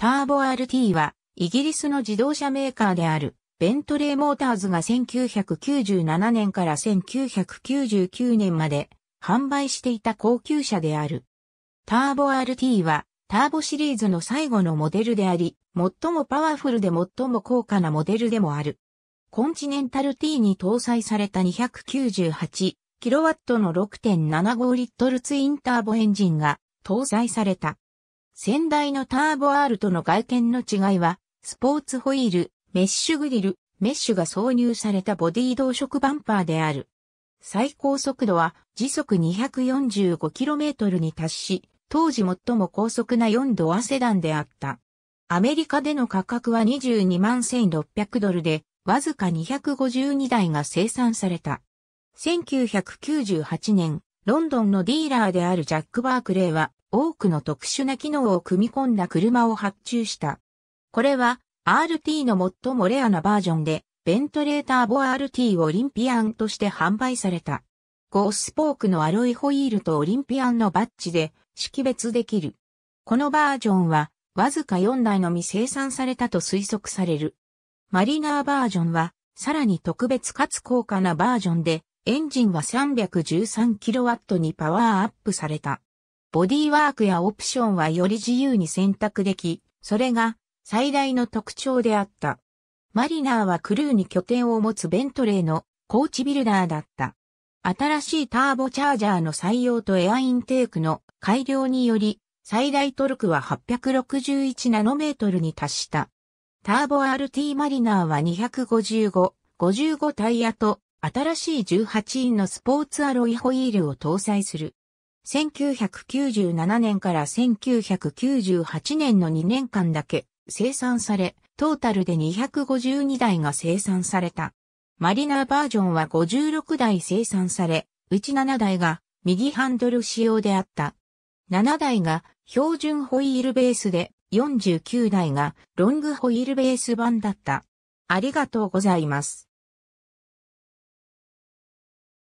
ターボ RT は、イギリスの自動車メーカーである、ベントレーモーターズが1997年から1999年まで販売していた高級車である。ターボ RT はターボシリーズの最後のモデルであり、最もパワフルで最も高価なモデルでもある。コンチネンタル T に搭載された 298kW の6.75リットルツインターボエンジンが搭載された。先代のターボ R との外見の違いは、スポーツホイール、メッシュグリル、メッシュが挿入されたボディ同色バンパーである。最高速度は時速 245km に達し、当時最も高速な4ドアセダンであった。アメリカでの価格は22万1600ドルで、わずか252台が生産された。1998年、ロンドンのディーラーであるジャック・バークレーは、多くの特殊な機能を組み込んだ車を発注した。これは RT の最もレアなバージョンで、ベントレーターボ RT オリンピアンとして販売された。ゴースポークのアロイホイールとオリンピアンのバッジで識別できる。このバージョンはわずか4台のみ生産されたと推測される。マリナーバージョンはさらに特別かつ高価なバージョンでエンジンは 313kW にパワーアップされた。ボディワークやオプションはより自由に選択でき、それが最大の特徴であった。マリナーはクルーに拠点を持つベントレーのコーチビルダーだった。新しいターボチャージャーの採用とエアインテークの改良により、最大トルクは861ナノメートルに達した。ターボ RT マリナーは255、55タイヤと新しい18インのスポーツアロイホイールを搭載する。1997年から1998年の2年間だけ生産され、トータルで252台が生産された。マリナーバージョンは56台生産され、うち7台が右ハンドル仕様であった。7台が標準ホイールベースで、49台がロングホイールベース版だった。ありがとうございます。